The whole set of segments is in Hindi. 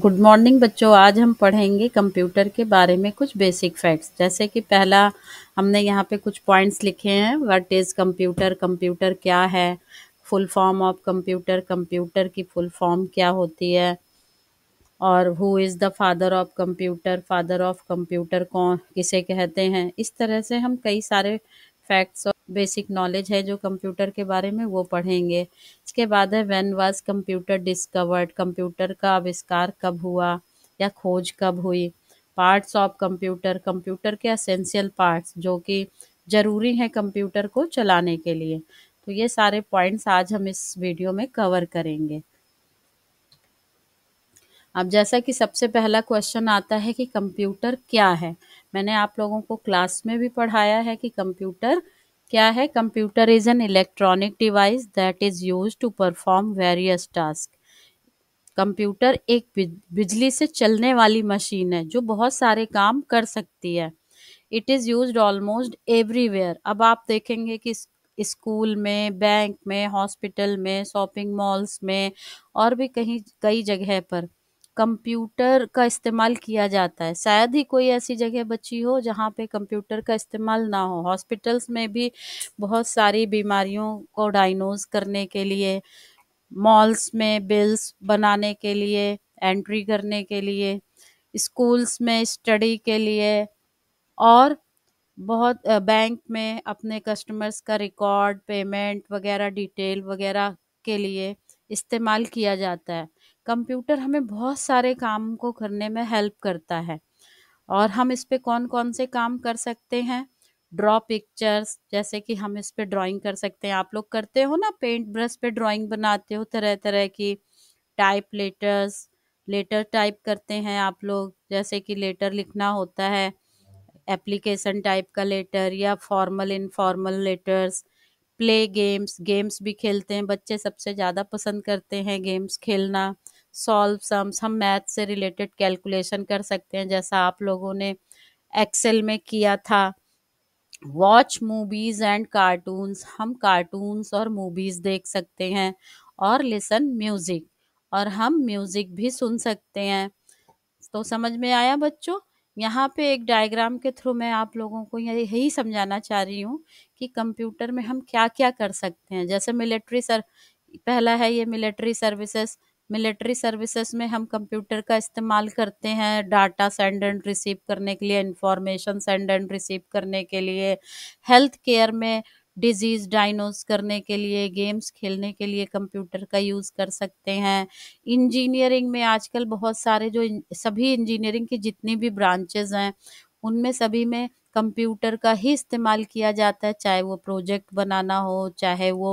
गुड मॉर्निंग बच्चों आज हम पढ़ेंगे कंप्यूटर के बारे में कुछ बेसिक फैक्ट्स जैसे कि पहला हमने यहाँ पे कुछ पॉइंट्स लिखे हैं व्हाट इज़ कंप्यूटर कंप्यूटर क्या है full form of computer computer की फुल फॉर्म क्या होती है और who is the father of computer father of computer कौन किसे कहते हैं इस तरह से हम कई सारे फैक्ट्स और बेसिक नॉलेज है जो कंप्यूटर के बारे में वो पढ़ेंगे इसके बाद है when was computer discovered computer का आविष्कार कब हुआ या खोज कब हुई पार्ट्स ऑफ कंप्यूटर कंप्यूटर के असेंशियल पार्ट्स जो कि ज़रूरी हैं कंप्यूटर को चलाने के लिए तो ये सारे पॉइंट्स आज हम इस वीडियो में कवर करेंगे अब जैसा कि सबसे पहला क्वेश्चन आता है कि कंप्यूटर क्या है मैंने आप लोगों को क्लास में भी पढ़ाया है कि कंप्यूटर क्या है computer is an electronic device that is use to perform various task computer एक बिजली से चलने वाली मशीन है जो बहुत सारे काम कर सकती है it is use almost everywhere अब आप देखेंगे कि स्कूल में बैंक में हॉस्पिटल में शॉपिंग मॉल्स में और भी कहीं कई जगह पर कंप्यूटर का इस्तेमाल किया जाता है शायद ही कोई ऐसी जगह बची हो जहाँ पे कंप्यूटर का इस्तेमाल ना हो हॉस्पिटल्स में भी बहुत सारी बीमारियों को डायग्नोज करने के लिए मॉल्स में बिल्स बनाने के लिए एंट्री करने के लिए स्कूल्स में स्टडी के लिए और बहुत बैंक में अपने कस्टमर्स का रिकॉर्ड पेमेंट वगैरह डिटेल वगैरह के लिए इस्तेमाल किया जाता है कंप्यूटर हमें बहुत सारे काम को करने में हेल्प करता है और हम इस पे कौन कौन से काम कर सकते हैं ड्रॉ पिक्चर्स जैसे कि हम इस पे ड्राइंग कर सकते हैं आप लोग करते हो ना पेंट ब्रश पे ड्राइंग बनाते हो तरह तरह की टाइप लेटर्स लेटर टाइप करते हैं आप लोग जैसे कि लेटर लिखना होता है एप्लीकेशन टाइप का लेटर या formal informal letters play games games भी खेलते हैं बच्चे सबसे ज़्यादा पसंद करते हैं गेम्स खेलना सॉल्व सम्स हम मैथ से रिलेटेड कैलकुलेशन कर सकते हैं जैसा आप लोगों ने एक्सेल में किया था वॉच मूवीज एंड कार्टून्स हम कार्टून्स और मूवीज देख सकते हैं और लिसन म्यूजिक और हम म्यूजिक भी सुन सकते हैं तो समझ में आया बच्चों यहाँ पे एक डायग्राम के थ्रू मैं आप लोगों को यही समझाना चाह रही हूँ कि कंप्यूटर में हम क्या क्या कर सकते हैं जैसे मिलिट्री सर पहला है ये मिलिट्री सर्विसेज मिलिट्री सर्विसेज में हम कंप्यूटर का इस्तेमाल करते हैं डाटा सेंड एंड रिसीव करने के लिए इंफॉर्मेशन सेंड एंड रिसीव करने के लिए हेल्थ केयर में डिजीज़ डायनोस करने के लिए गेम्स खेलने के लिए कंप्यूटर का यूज़ कर सकते हैं इंजीनियरिंग में आजकल बहुत सारे जो सभी इंजीनियरिंग की जितनी भी ब्रांचेज हैं उनमें सभी में कंप्यूटर का ही इस्तेमाल किया जाता है चाहे वो प्रोजेक्ट बनाना हो चाहे वो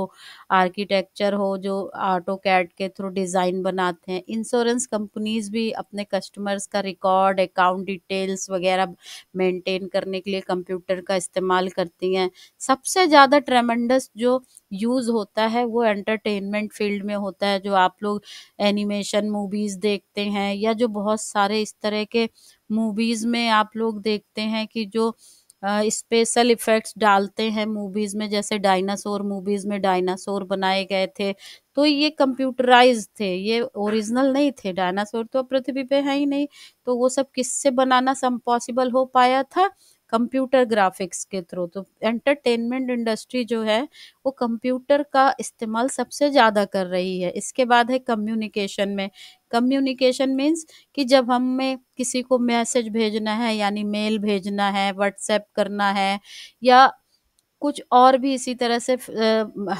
आर्किटेक्चर हो जो ऑटो कैड के थ्रू डिज़ाइन बनाते हैं इंश्योरेंस कंपनीज भी अपने कस्टमर्स का रिकॉर्ड अकाउंट डिटेल्स वगैरह मेंटेन करने के लिए कंप्यूटर का इस्तेमाल करती हैं सबसे ज़्यादा ट्रेमेंडस जो यूज़ होता है वो एंटरटेनमेंट फील्ड में होता है जो आप लोग एनिमेशन मूवीज़ देखते हैं या जो बहुत सारे इस तरह के मूवीज में आप लोग देखते हैं कि जो स्पेशल इफेक्ट्स डालते हैं मूवीज में जैसे डायनासोर मूवीज में डायनासोर बनाए गए थे तो ये कंप्यूटराइज थे ये ओरिजिनल नहीं थे डायनासोर तो पृथ्वी पे है ही नहीं तो वो सब किससे बनाना पॉसिबल हो पाया था कंप्यूटर ग्राफिक्स के थ्रू तो एंटरटेनमेंट इंडस्ट्री जो है वो कंप्यूटर का इस्तेमाल सबसे ज़्यादा कर रही है इसके बाद है कम्युनिकेशन में कम्युनिकेशन मीन्स कि जब हमें किसी को मैसेज भेजना है यानी मेल भेजना है व्हाट्सएप करना है या कुछ और भी इसी तरह से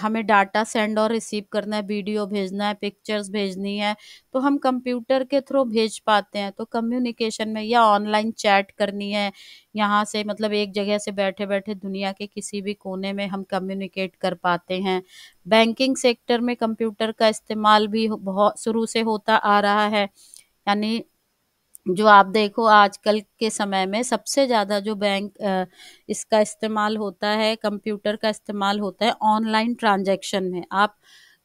हमें डाटा सेंड और रिसीव करना है वीडियो भेजना है पिक्चर्स भेजनी है तो हम कंप्यूटर के थ्रू भेज पाते हैं तो कम्युनिकेशन में या ऑनलाइन चैट करनी है यहाँ से मतलब एक जगह से बैठे बैठे दुनिया के किसी भी कोने में हम कम्युनिकेट कर पाते हैं बैंकिंग सेक्टर में कंप्यूटर का इस्तेमाल भी बहुत शुरू से होता आ रहा है यानी जो आप देखो आजकल के समय में सबसे ज़्यादा जो बैंक इसका इस्तेमाल होता है कंप्यूटर का इस्तेमाल होता है ऑनलाइन ट्रांजैक्शन में आप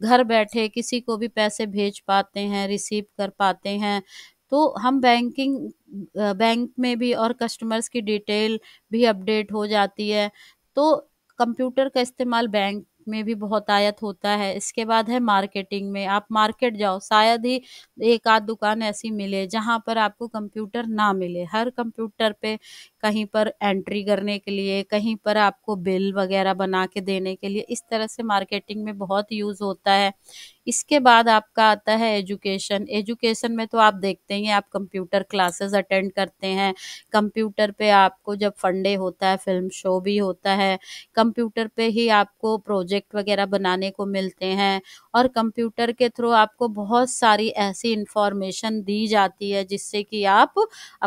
घर बैठे किसी को भी पैसे भेज पाते हैं रिसीव कर पाते हैं तो हम बैंकिंग बैंक में भी और कस्टमर्स की डिटेल भी अपडेट हो जाती है तो कंप्यूटर का इस्तेमाल बैंक में भी बहुत आयत होता है इसके बाद है मार्केटिंग में आप मार्केट जाओ शायद ही एक आध दुकान ऐसी मिले जहाँ पर आपको कंप्यूटर ना मिले हर कंप्यूटर पे कहीं पर एंट्री करने के लिए कहीं पर आपको बिल वगैरह बना के देने के लिए इस तरह से मार्केटिंग में बहुत यूज़ होता है इसके बाद आपका आता है एजुकेशन एजुकेशन में तो आप देखते हैं आप कंप्यूटर क्लासेस अटेंड करते हैं कंप्यूटर पे आपको जब फंडे होता है फिल्म शो भी होता है कंप्यूटर पे ही आपको प्रोजेक्ट प्रोजेक्ट वगैरह बनाने को मिलते हैं और कंप्यूटर के थ्रू आपको बहुत सारी ऐसी इंफॉर्मेशन दी जाती है जिससे कि आप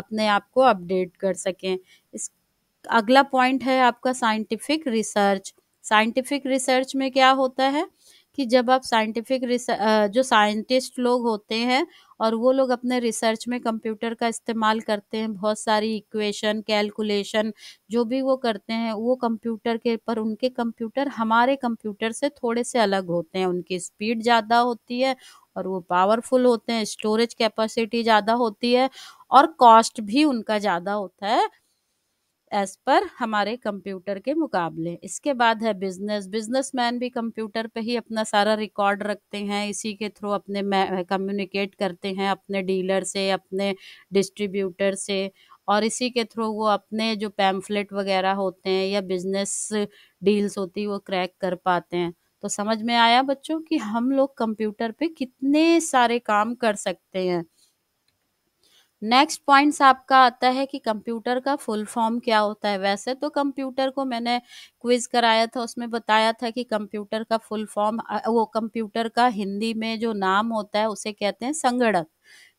अपने आप को अपडेट कर सकें इस अगला पॉइंट है आपका साइंटिफिक रिसर्च साइंटिफिक रिसर्च में क्या होता है कि जब आप साइंटिफिक जो साइंटिस्ट लोग होते हैं और वो लोग अपने रिसर्च में कंप्यूटर का इस्तेमाल करते हैं बहुत सारी इक्वेशन कैलकुलेशन जो भी वो करते हैं वो कंप्यूटर के पर उनके कंप्यूटर हमारे कंप्यूटर से थोड़े से अलग होते हैं उनकी स्पीड ज़्यादा होती है और वो पावरफुल होते हैं स्टोरेज कैपेसिटी ज़्यादा होती है और कॉस्ट भी उनका ज़्यादा होता है एज पर हमारे कंप्यूटर के मुकाबले इसके बाद है बिजनेस बिजनेसमैन भी कंप्यूटर पे ही अपना सारा रिकॉर्ड रखते हैं इसी के थ्रू अपने कम्युनिकेट करते हैं अपने डीलर से अपने डिस्ट्रीब्यूटर से और इसी के थ्रू वो अपने जो पैम्फलेट वगैरह होते हैं या बिजनेस डील्स होती है वो क्रैक कर पाते हैं तो समझ में आया बच्चों कि हम लोग कंप्यूटर पे कितने सारे काम कर सकते हैं नेक्स्ट पॉइंट्स आपका आता है कि कंप्यूटर का फुल फॉर्म क्या होता है वैसे तो कंप्यूटर को मैंने क्विज कराया था उसमें बताया था कि कंप्यूटर का फुल फॉर्म वो कंप्यूटर का हिंदी में जो नाम होता है उसे कहते हैं संगणक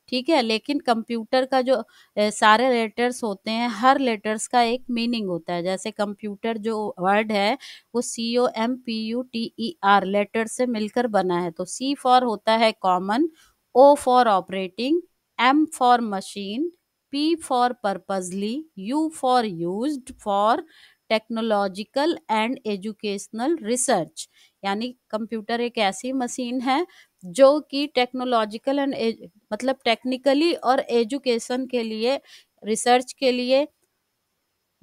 ठीक है लेकिन कंप्यूटर का जो सारे लेटर्स होते हैं हर लेटर्स का एक मीनिंग होता है जैसे कंप्यूटर जो वर्ड है वो C O M P U T E R letter से मिलकर बना है तो सी फॉर होता है common O for operating M for machine P for purposely U for use for technological and educational research यानी कंप्यूटर एक ऐसी मशीन है जो कि टेक्नोलॉजिकल एंड e, मतलब टेक्निकली और एजुकेशन के लिए रिसर्च के लिए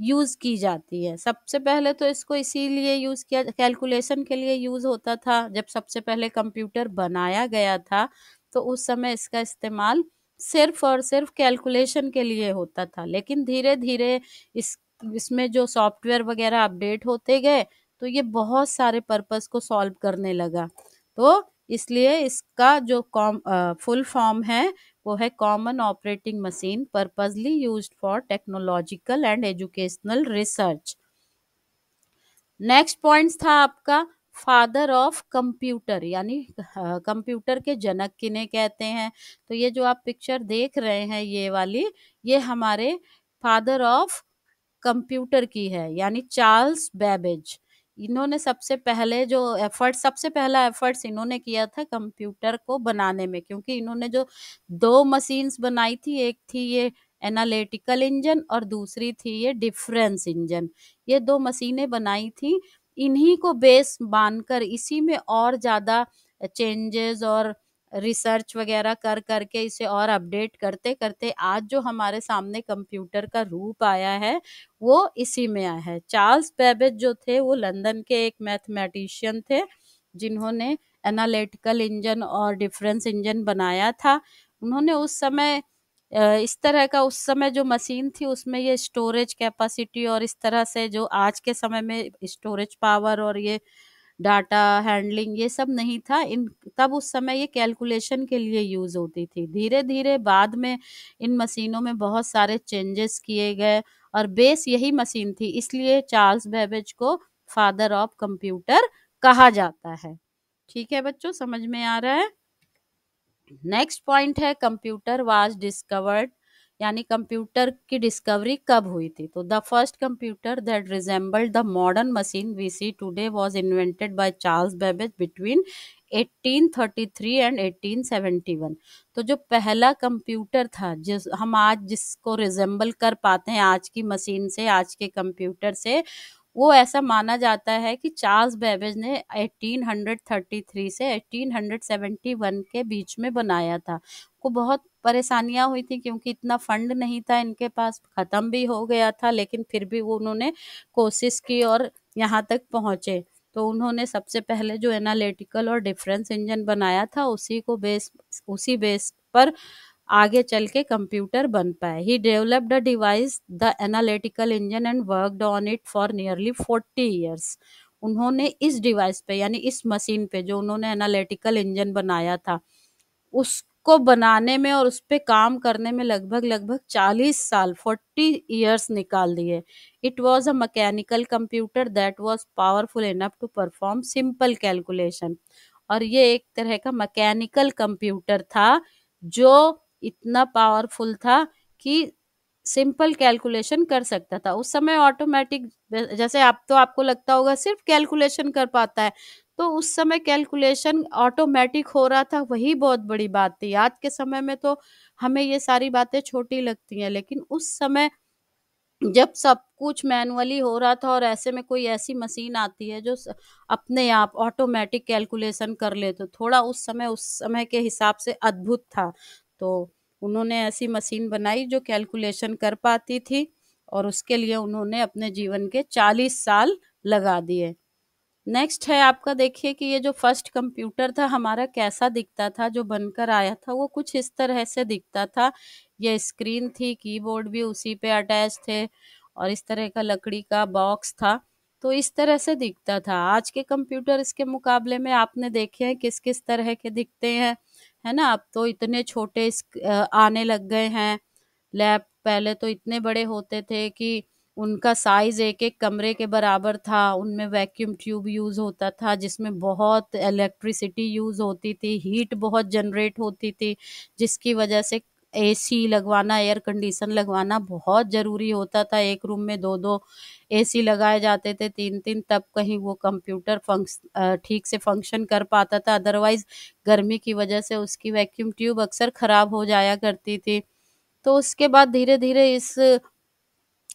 यूज़ की जाती है सबसे पहले तो इसको इसीलिए यूज़ किया कैलकुलेशन के लिए यूज़ होता था जब सबसे पहले कंप्यूटर बनाया गया था तो उस समय इसका इस्तेमाल सिर्फ और सिर्फ कैलकुलेशन के लिए होता था लेकिन धीरे धीरे इस इसमें जो सॉफ्टवेयर वगैरह अपडेट होते गए तो ये बहुत सारे पर्पस को सॉल्व करने लगा तो इसलिए इसका जो कॉम फुल फॉर्म है वो है common operating machine purposely use for technological and educational research next point था आपका फादर ऑफ कंप्यूटर यानी कंप्यूटर के जनक किन्हें कहते हैं तो ये जो आप पिक्चर देख रहे हैं ये वाली ये हमारे फादर ऑफ कंप्यूटर की है यानी चार्ल्स बेबेज इन्होंने सबसे पहले जो एफर्ट सबसे पहला एफर्ट्स इन्होंने किया था कंप्यूटर को बनाने में क्योंकि इन्होंने जो दो मशीन्स बनाई थी एक थी ये एनालिटिकल इंजन और दूसरी थी ये डिफरेंस इंजन ये दो मशीनें बनाई थी इन्हीं को बेस कर इसी में और ज्यादा चेंजेस और रिसर्च वगैरह कर करके इसे और अपडेट करते करते आज जो हमारे सामने कंप्यूटर का रूप आया है वो इसी में आया है चार्ल्स बेबेज जो थे वो लंदन के एक मैथमेटिशियन थे जिन्होंने एनालिटिकल इंजन और डिफरेंस इंजन बनाया था उन्होंने उस समय इस तरह का उस समय जो मशीन थी उसमें ये स्टोरेज कैपेसिटी और इस तरह से जो आज के समय में स्टोरेज पावर और ये डाटा हैंडलिंग ये सब नहीं था इन तब उस समय ये कैलकुलेशन के लिए यूज़ होती थी धीरे धीरे बाद में इन मशीनों में बहुत सारे चेंजेस किए गए और बेस यही मशीन थी इसलिए चार्ल्स बेबेज को फादर ऑफ कंप्यूटर कहा जाता है ठीक है बच्चों समझ में आ रहा है नेक्स्ट पॉइंट है कंप्यूटर वाज डिस्कवर्ड यानी कंप्यूटर की डिस्कवरी कब हुई थी तो the first computer that resembled the modern machine we see today was invented by Charles Babbage between 1833 and 1871 तो जो पहला कंप्यूटर था जिस हम आज जिसको रिजेंबल कर पाते हैं आज की मशीन से आज के कंप्यूटर से वो ऐसा माना जाता है कि चार्ल्स बेबेज ने 1833 से 1871 के बीच में बनाया था को बहुत परेशानियां हुई थी क्योंकि इतना फंड नहीं था इनके पास ख़त्म भी हो गया था लेकिन फिर भी वो उन्होंने कोशिश की और यहाँ तक पहुँचे तो उन्होंने सबसे पहले जो एनालिटिकल और डिफरेंस इंजन बनाया था उसी को बेस उसी बेस पर आगे चल के कंप्यूटर बन पाए he developed a device the analytical engine and worked on it for nearly forty years उन्होंने इस डिवाइस पे यानी इस मशीन पे जो उन्होंने एनालिटिकल इंजन बनाया था उसको बनाने में और उस पर काम करने में लगभग लगभग चालीस साल फोर्टी ईयर्स निकाल दिए it was a mechanical computer that was powerful enough to perform simple calculation और ये एक तरह का मैकेनिकल कंप्यूटर था जो इतना पावरफुल था कि सिंपल कैलकुलेशन कर सकता था उस समय ऑटोमेटिक जैसे आप तो आपको लगता होगा सिर्फ कैलकुलेशन कर पाता है तो उस समय कैलकुलेशन ऑटोमेटिक हो रहा था वही बहुत बड़ी बात थी आज के समय में तो हमें ये सारी बातें छोटी लगती हैं लेकिन उस समय जब सब कुछ मैनुअली हो रहा था और ऐसे में कोई ऐसी मशीन आती है जो अपने आप ऑटोमेटिक कैलकुलेशन कर ले तो थोड़ा उस समय उस समय के हिसाब से अद्भुत था तो उन्होंने ऐसी मशीन बनाई जो कैलकुलेशन कर पाती थी और उसके लिए उन्होंने अपने जीवन के चालीस साल लगा दिए नेक्स्ट है आपका देखिए कि ये जो फर्स्ट कंप्यूटर था हमारा कैसा दिखता था जो बनकर आया था वो कुछ इस तरह से दिखता था ये स्क्रीन थी कीबोर्ड भी उसी पे अटैच थे और इस तरह का लकड़ी का बॉक्स था तो इस तरह से दिखता था आज के कंप्यूटर इसके मुकाबले में आपने देखे हैं किस किस तरह के दिखते हैं है ना अब तो इतने छोटे आने लग गए हैं लैब पहले तो इतने बड़े होते थे कि उनका साइज एक एक कमरे के बराबर था उनमें वैक्यूम ट्यूब यूज़ होता था जिसमें बहुत इलेक्ट्रिसिटी यूज़ होती थी हीट बहुत जनरेट होती थी जिसकी वजह से एसी लगवाना एयर कंडीशन लगवाना बहुत ज़रूरी होता था एक रूम में दो दो एसी लगाए जाते थे तीन तीन तब कहीं वो कंप्यूटर फंक्स ठीक से फंक्शन कर पाता था अदरवाइज़ गर्मी की वजह से उसकी वैक्यूम ट्यूब अक्सर ख़राब हो जाया करती थी तो उसके बाद धीरे धीरे इस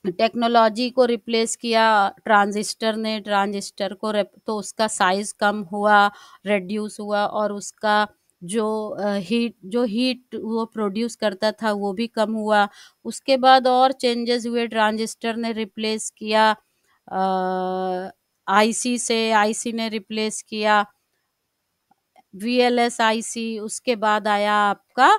टेक्नोलॉजी को रिप्लेस किया ट्रांजिस्टर ने ट्रांजिस्टर को तो उसका साइज़ कम हुआ रेड्यूस हुआ और उसका जो हीट जो हीट वो प्रोड्यूस करता था वो भी कम हुआ उसके बाद और चेंजेस हुए ट्रांजिस्टर ने रिप्लेस किया आईसी से आईसी ने रिप्लेस किया V L S I C उसके बाद आया आपका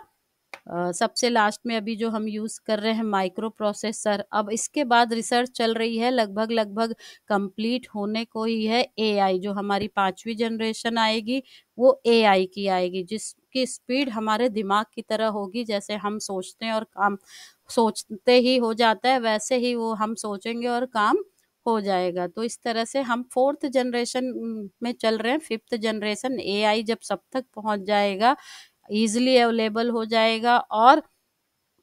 सबसे लास्ट में अभी जो हम यूज़ कर रहे हैं माइक्रो प्रोसेसर अब इसके बाद रिसर्च चल रही है लगभग लगभग कंप्लीट होने को ही है एआई जो हमारी पाँचवीं जनरेशन आएगी वो एआई की आएगी जिसकी स्पीड हमारे दिमाग की तरह होगी जैसे हम सोचते हैं और काम सोचते ही हो जाता है वैसे ही वो हम सोचेंगे और काम हो जाएगा तो इस तरह से हम फोर्थ जनरेशन में चल रहे हैं फिफ्थ जनरेशन एआई जब सब तक पहुंच जाएगा ईजिली अवेलेबल हो जाएगा और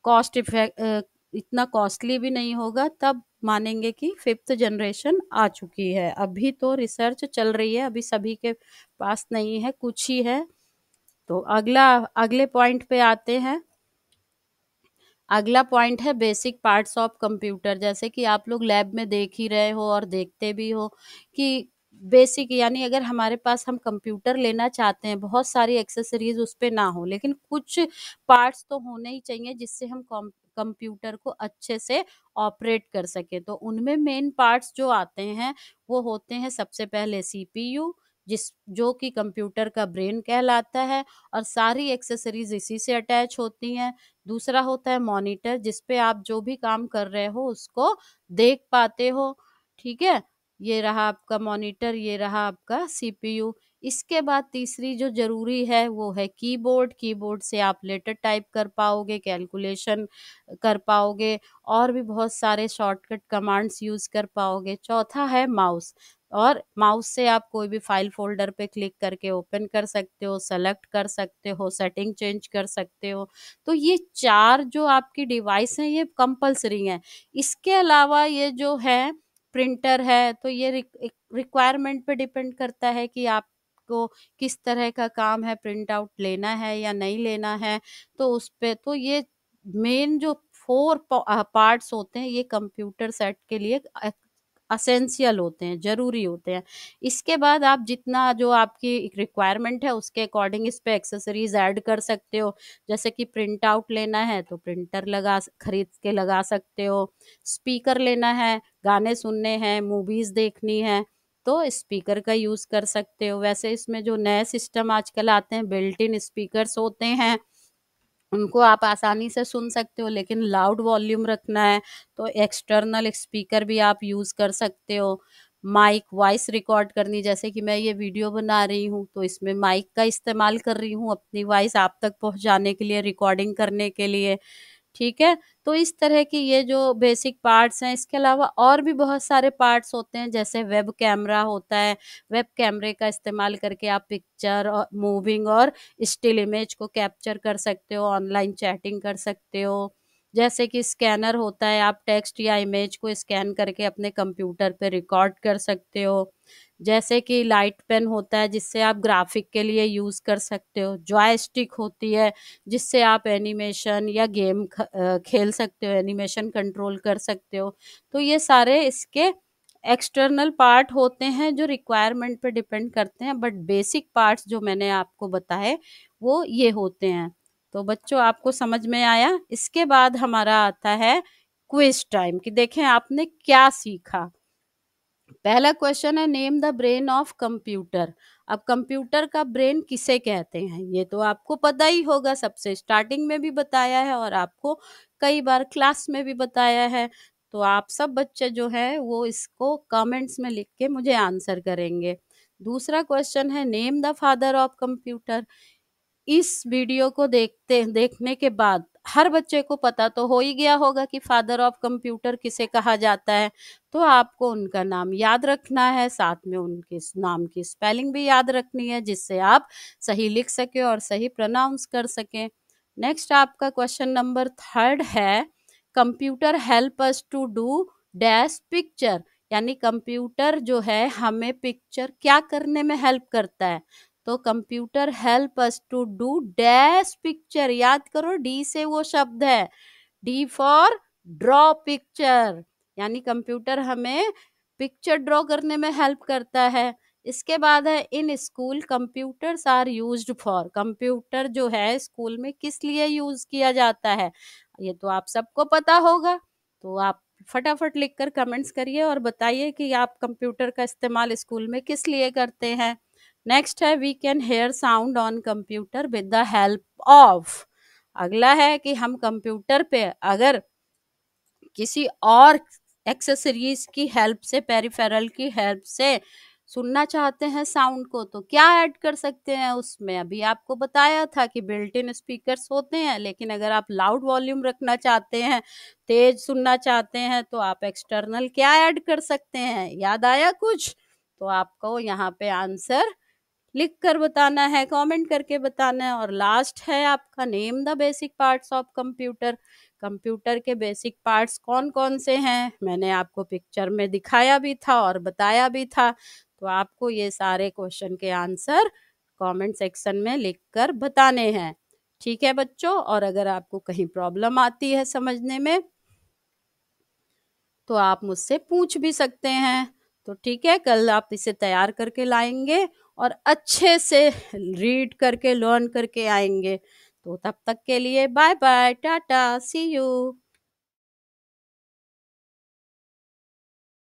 कॉस्ट इफेक्ट इतना कॉस्टली भी नहीं होगा तब मानेंगे कि फिफ्थ जनरेशन आ चुकी है अभी तो रिसर्च चल रही है अभी सभी के पास नहीं है कुछ ही है तो अगला अगले पॉइंट पे आते हैं अगला पॉइंट है बेसिक पार्ट्स ऑफ कंप्यूटर जैसे कि आप लोग लैब में देख ही रहे हो और देखते भी हो कि बेसिक यानी अगर हमारे पास हम कंप्यूटर लेना चाहते हैं बहुत सारी एक्सेसरीज उस पर ना हो लेकिन कुछ पार्ट्स तो होने ही चाहिए जिससे हम कंप्यूटर को अच्छे से ऑपरेट कर सके तो उनमें मेन पार्ट्स जो आते हैं वो होते हैं सबसे पहले सीपीयू जिस जो कि कंप्यूटर का ब्रेन कहलाता है और सारी एक्सेसरीज इसी से अटैच होती हैं दूसरा होता है मॉनिटर जिस पे आप जो भी काम कर रहे हो उसको देख पाते हो ठीक है ये रहा आपका मॉनिटर ये रहा आपका सीपीयू इसके बाद तीसरी जो जरूरी है वो है कीबोर्ड कीबोर्ड से आप लेटर टाइप कर पाओगे कैलकुलेशन कर पाओगे और भी बहुत सारे शॉर्टकट कमांड्स यूज़ कर पाओगे चौथा है माउस और माउस से आप कोई भी फाइल फोल्डर पे क्लिक करके ओपन कर सकते हो सेलेक्ट कर सकते हो सेटिंग चेंज कर सकते हो तो ये चार जो आपकी डिवाइस हैं ये कंपलसरी हैं इसके अलावा ये जो है प्रिंटर है तो ये रिक्वायरमेंट पे डिपेंड करता है कि आपको किस तरह का काम है प्रिंट आउट लेना है या नहीं लेना है तो उस पर तो ये मेन जो फोर पार्ट्स होते हैं ये कंप्यूटर सेट के लिए असेंशियल होते हैं ज़रूरी होते हैं इसके बाद आप जितना जो आपकी रिक्वायरमेंट है उसके अकॉर्डिंग इस पर एक्सेसरीज ऐड कर सकते हो जैसे कि प्रिंट आउट लेना है तो प्रिंटर लगा खरीद के लगा सकते हो स्पीकर लेना है गाने सुनने हैं मूवीज़ देखनी है तो स्पीकर का यूज़ कर सकते हो वैसे इसमें जो नए सिस्टम आजकल आते हैं बिल्ट इन स्पीकर होते हैं उनको आप आसानी से सुन सकते हो लेकिन लाउड वॉल्यूम रखना है तो एक्सटर्नल स्पीकर भी आप यूज़ कर सकते हो माइक वॉइस रिकॉर्ड करनी जैसे कि मैं ये वीडियो बना रही हूँ तो इसमें माइक का इस्तेमाल कर रही हूँ अपनी वॉइस आप तक पहुँचाने के लिए रिकॉर्डिंग करने के लिए ठीक है तो इस तरह की ये जो बेसिक पार्ट्स हैं इसके अलावा और भी बहुत सारे पार्ट्स होते हैं जैसे वेब कैमरा होता है वेब कैमरे का इस्तेमाल करके आप पिक्चर और मूविंग और स्टिल इमेज को कैप्चर कर सकते हो ऑनलाइन चैटिंग कर सकते हो जैसे कि स्कैनर होता है आप टेक्स्ट या इमेज को स्कैन करके अपने कंप्यूटर पर रिकॉर्ड कर सकते हो जैसे कि लाइट पेन होता है जिससे आप ग्राफिक के लिए यूज़ कर सकते हो जॉयस्टिक होती है जिससे आप एनिमेशन या गेम खेल सकते हो एनिमेशन कंट्रोल कर सकते हो तो ये सारे इसके एक्सटर्नल पार्ट होते हैं जो रिक्वायरमेंट पे डिपेंड करते हैं बट बेसिक पार्ट्स जो मैंने आपको बताए वो ये होते हैं तो बच्चों आपको समझ में आया इसके बाद हमारा आता है क्विज टाइम कि देखें आपने क्या सीखा पहला क्वेश्चन है name the brain of computer अब कंप्यूटर का ब्रेन किसे कहते हैं ये तो आपको पता ही होगा सबसे स्टार्टिंग में भी बताया है और आपको कई बार क्लास में भी बताया है तो आप सब बच्चे जो है वो इसको कमेंट्स में लिख के मुझे आंसर करेंगे दूसरा क्वेश्चन है name the father of computer इस वीडियो को देखते देखने के बाद हर बच्चे को पता तो हो ही गया होगा कि फादर ऑफ कंप्यूटर किसे कहा जाता है तो आपको उनका नाम याद रखना है साथ में उनके नाम की स्पेलिंग भी याद रखनी है जिससे आप सही लिख सकें और सही प्रोनाउंस कर सकें नेक्स्ट आपका क्वेश्चन नंबर थर्ड है computer help us to do dash picture यानी कंप्यूटर जो है हमें पिक्चर क्या करने में हेल्प करता है तो computer help us to do dash picture याद करो डी से वो शब्द है डी फॉर ड्रॉ पिक्चर यानी कंप्यूटर हमें पिक्चर ड्रॉ करने में हेल्प करता है इसके बाद है in school computers are used for computer जो है स्कूल में किस लिए यूज किया जाता है ये तो आप सबको पता होगा तो आप फटाफट लिखकर कमेंट्स करिए और बताइए कि आप कंप्यूटर का इस्तेमाल स्कूल में किस लिए करते हैं नेक्स्ट है we can hear sound on computer with the help of अगला है कि हम कंप्यूटर पे अगर किसी और एक्सेसरीज की हेल्प से पेरिफेरल की हेल्प से सुनना चाहते हैं साउंड को तो क्या ऐड कर सकते हैं उसमें अभी आपको बताया था कि बिल्ट इन स्पीकर्स होते हैं लेकिन अगर आप लाउड वॉल्यूम रखना चाहते हैं तेज सुनना चाहते हैं तो आप एक्सटर्नल क्या ऐड कर सकते हैं याद आया कुछ तो आपको यहाँ पे आंसर लिख कर बताना है कमेंट करके बताना है और लास्ट है आपका name the basic parts of computer computer के बेसिक पार्ट्स कौन कौन से हैं मैंने आपको पिक्चर में दिखाया भी था और बताया भी था तो आपको ये सारे क्वेश्चन के आंसर कमेंट सेक्शन में लिख कर बताने हैं ठीक है बच्चों और अगर आपको कहीं प्रॉब्लम आती है समझने में तो आप मुझसे पूछ भी सकते हैं तो ठीक है कल आप इसे तैयार करके लाएंगे और अच्छे से रीड करके लर्न करके आएंगे तो तब तक के लिए bye bye tata see you